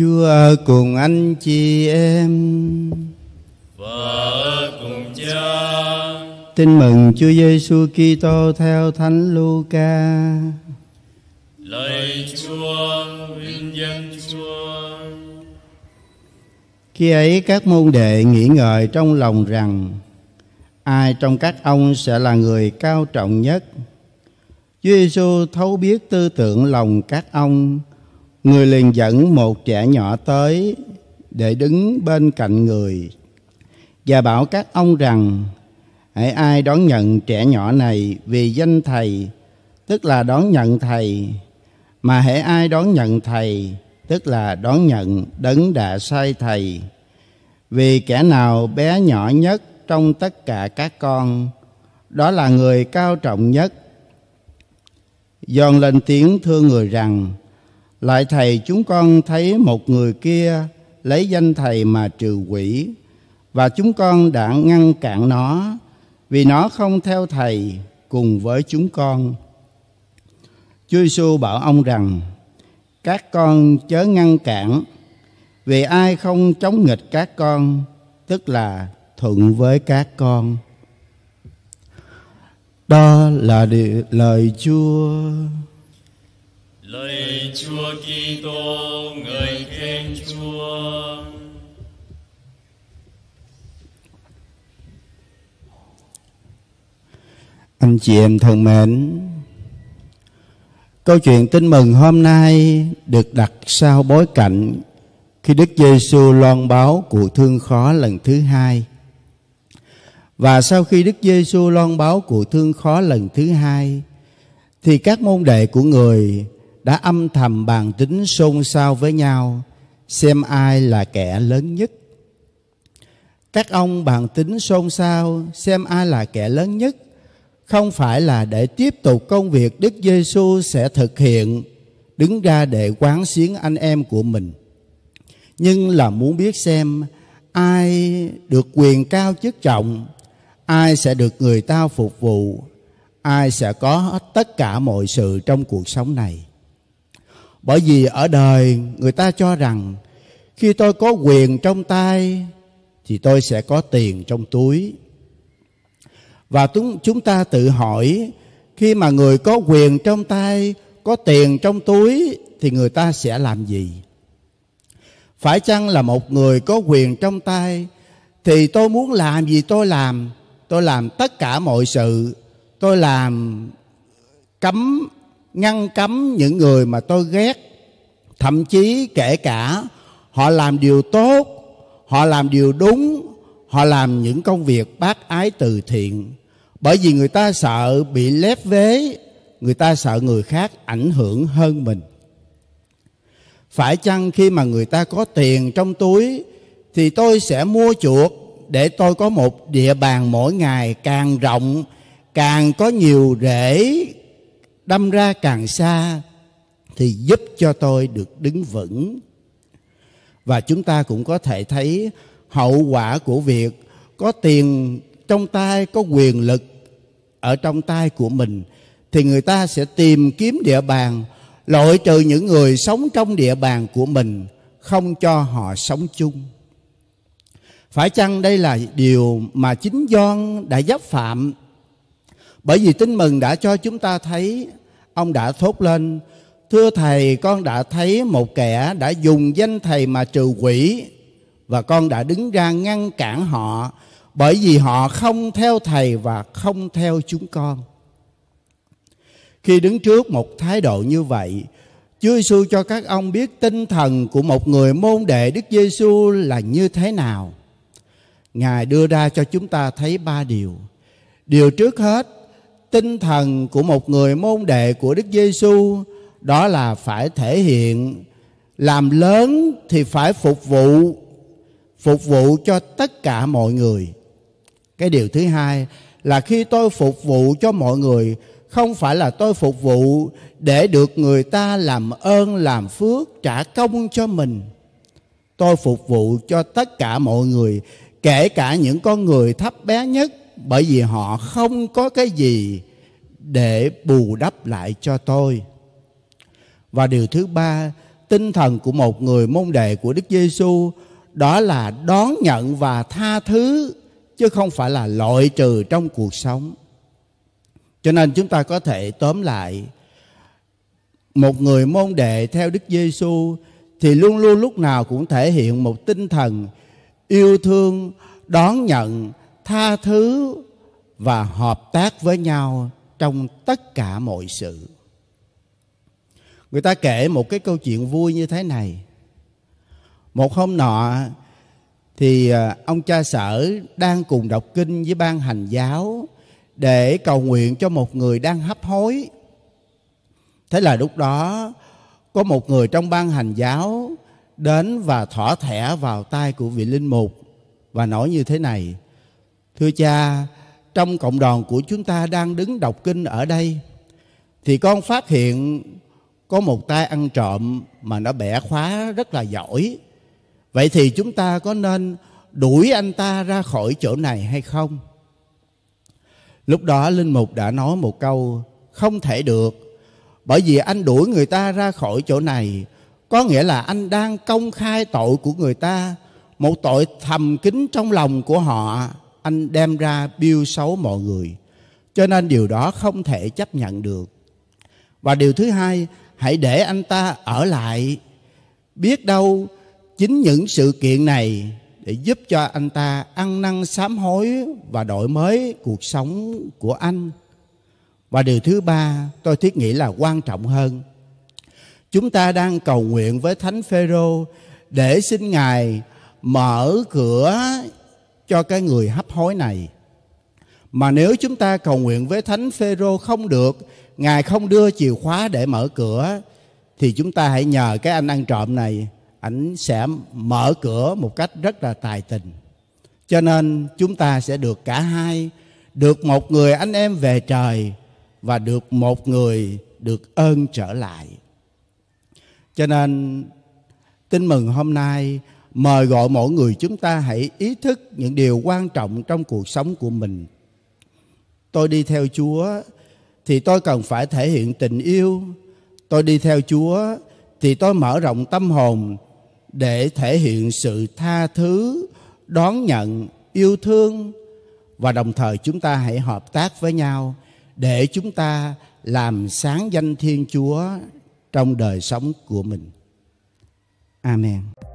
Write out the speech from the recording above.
Chúa cùng anh chị em Vợ cùng cha Tin mừng Chúa Giêsu Kitô theo Thánh Luca. Lời Chúa, vinh danh Chúa. Khi ấy các môn đệ nghĩ ngợi trong lòng rằng ai trong các ông sẽ là người cao trọng nhất. Chúa Giêsu thấu biết tư tưởng lòng các ông người liền dẫn một trẻ nhỏ tới để đứng bên cạnh người và bảo các ông rằng hãy ai đón nhận trẻ nhỏ này vì danh thầy tức là đón nhận thầy mà hãy ai đón nhận thầy tức là đón nhận đấng đã sai thầy vì kẻ nào bé nhỏ nhất trong tất cả các con đó là người cao trọng nhất Giòn lên tiếng thưa người rằng lại thầy chúng con thấy một người kia lấy danh thầy mà trừ quỷ và chúng con đã ngăn cản nó vì nó không theo thầy cùng với chúng con. Chúa Giêsu bảo ông rằng: Các con chớ ngăn cản, vì ai không chống nghịch các con, tức là thuận với các con. Đó là lời Chúa. Lạy Chúa Kitô, người khen Chúa. Anh chị em thân mến, câu chuyện tin mừng hôm nay được đặt sau bối cảnh khi Đức Giêsu loan báo cuộc thương khó lần thứ hai. Và sau khi Đức Giêsu loan báo cuộc thương khó lần thứ hai thì các môn đệ của người đã âm thầm bàn tính xôn xao với nhau xem ai là kẻ lớn nhất. Các ông bàn tính xôn xao xem ai là kẻ lớn nhất không phải là để tiếp tục công việc Đức Giêsu sẽ thực hiện đứng ra để quán xuyến anh em của mình nhưng là muốn biết xem ai được quyền cao chức trọng ai sẽ được người ta phục vụ ai sẽ có tất cả mọi sự trong cuộc sống này bởi vì ở đời người ta cho rằng khi tôi có quyền trong tay thì tôi sẽ có tiền trong túi và chúng ta tự hỏi khi mà người có quyền trong tay có tiền trong túi thì người ta sẽ làm gì phải chăng là một người có quyền trong tay thì tôi muốn làm gì tôi làm tôi làm tất cả mọi sự tôi làm cấm ngăn cấm những người mà tôi ghét thậm chí kể cả họ làm điều tốt họ làm điều đúng họ làm những công việc bác ái từ thiện bởi vì người ta sợ bị lép vế người ta sợ người khác ảnh hưởng hơn mình phải chăng khi mà người ta có tiền trong túi thì tôi sẽ mua chuộc để tôi có một địa bàn mỗi ngày càng rộng càng có nhiều rễ đâm ra càng xa thì giúp cho tôi được đứng vững và chúng ta cũng có thể thấy hậu quả của việc có tiền trong tay có quyền lực ở trong tay của mình thì người ta sẽ tìm kiếm địa bàn loại trừ những người sống trong địa bàn của mình không cho họ sống chung phải chăng đây là điều mà chính Gioan đã giáp phạm bởi vì tin mừng đã cho chúng ta thấy Ông đã thốt lên Thưa Thầy con đã thấy một kẻ đã dùng danh Thầy mà trừ quỷ Và con đã đứng ra ngăn cản họ Bởi vì họ không theo Thầy và không theo chúng con Khi đứng trước một thái độ như vậy Chúa Giêsu cho các ông biết tinh thần của một người môn đệ Đức Giêsu là như thế nào. Ngài đưa ra cho chúng ta thấy ba điều. Điều trước hết tinh thần của một người môn đệ của Đức Giêsu đó là phải thể hiện làm lớn thì phải phục vụ phục vụ cho tất cả mọi người. Cái điều thứ hai là khi tôi phục vụ cho mọi người không phải là tôi phục vụ để được người ta làm ơn làm phước trả công cho mình. Tôi phục vụ cho tất cả mọi người, kể cả những con người thấp bé nhất bởi vì họ không có cái gì để bù đắp lại cho tôi và điều thứ ba tinh thần của một người môn đệ của Đức Giêsu đó là đón nhận và tha thứ chứ không phải là loại trừ trong cuộc sống cho nên chúng ta có thể tóm lại một người môn đệ theo Đức Giêsu thì luôn luôn lúc nào cũng thể hiện một tinh thần yêu thương, đón nhận tha thứ và hợp tác với nhau trong tất cả mọi sự người ta kể một cái câu chuyện vui như thế này một hôm nọ thì à, ông cha sở đang cùng đọc kinh với ban hành giáo để cầu nguyện cho một người đang hấp hối thế là lúc đó có một người trong ban hành giáo đến và thỏ thẻ vào tay của vị linh mục và nói như thế này thưa cha trong cộng đoàn của chúng ta đang đứng đọc kinh ở đây thì con phát hiện có một tay ăn trộm mà nó bẻ khóa rất là giỏi vậy thì chúng ta có nên đuổi anh ta ra khỏi chỗ này hay không lúc đó linh mục đã nói một câu không thể được bởi vì anh đuổi người ta ra khỏi chỗ này có nghĩa là anh đang công khai tội của người ta một tội thầm kín trong lòng của họ anh đem ra biêu xấu mọi người. Cho nên điều đó không thể chấp nhận được. Và điều thứ hai, hãy để anh ta ở lại. Biết đâu chính những sự kiện này để giúp cho anh ta ăn năn sám hối và đổi mới cuộc sống của anh. Và điều thứ ba tôi thiết nghĩ là quan trọng hơn. Chúng ta đang cầu nguyện với Thánh Phêrô để xin Ngài mở cửa cho cái người hấp hối này. Mà nếu chúng ta cầu nguyện với Thánh Phêrô không được, Ngài không đưa chìa khóa để mở cửa thì chúng ta hãy nhờ cái anh ăn trộm này, ảnh sẽ mở cửa một cách rất là tài tình. Cho nên chúng ta sẽ được cả hai, được một người anh em về trời và được một người được ơn trở lại. Cho nên tin mừng hôm nay mời gọi mỗi người chúng ta hãy ý thức những điều quan trọng trong cuộc sống của mình. Tôi đi theo Chúa thì tôi cần phải thể hiện tình yêu. Tôi đi theo Chúa thì tôi mở rộng tâm hồn để thể hiện sự tha thứ, đón nhận, yêu thương và đồng thời chúng ta hãy hợp tác với nhau để chúng ta làm sáng danh Thiên Chúa trong đời sống của mình. Amen.